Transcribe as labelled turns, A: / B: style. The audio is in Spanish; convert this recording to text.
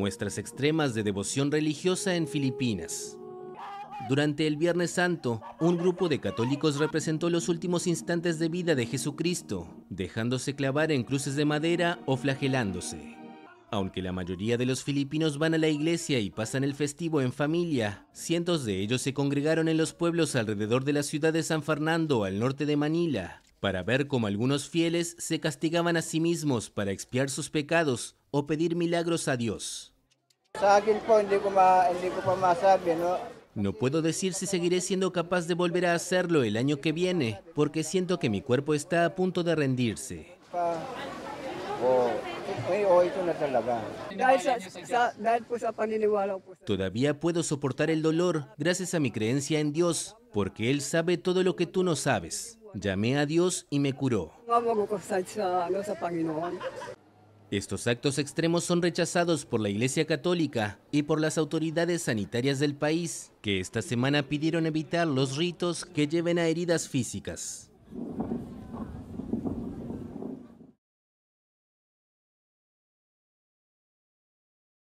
A: muestras extremas de devoción religiosa en Filipinas. Durante el Viernes Santo, un grupo de católicos representó los últimos instantes de vida de Jesucristo, dejándose clavar en cruces de madera o flagelándose. Aunque la mayoría de los filipinos van a la iglesia y pasan el festivo en familia, cientos de ellos se congregaron en los pueblos alrededor de la ciudad de San Fernando, al norte de Manila, para ver cómo algunos fieles se castigaban a sí mismos para expiar sus pecados o pedir milagros a Dios no? puedo decir si seguiré siendo capaz de volver a hacerlo el año que viene, porque siento que mi cuerpo está a punto de rendirse.
B: Oh, eh, oh,
A: Todavía puedo soportar el dolor gracias a mi creencia en Dios, porque Él sabe todo lo que tú no sabes. Llamé a Dios y me curó. Estos actos extremos son rechazados por la Iglesia Católica y por las autoridades sanitarias del país, que esta semana pidieron evitar los ritos que lleven a heridas físicas.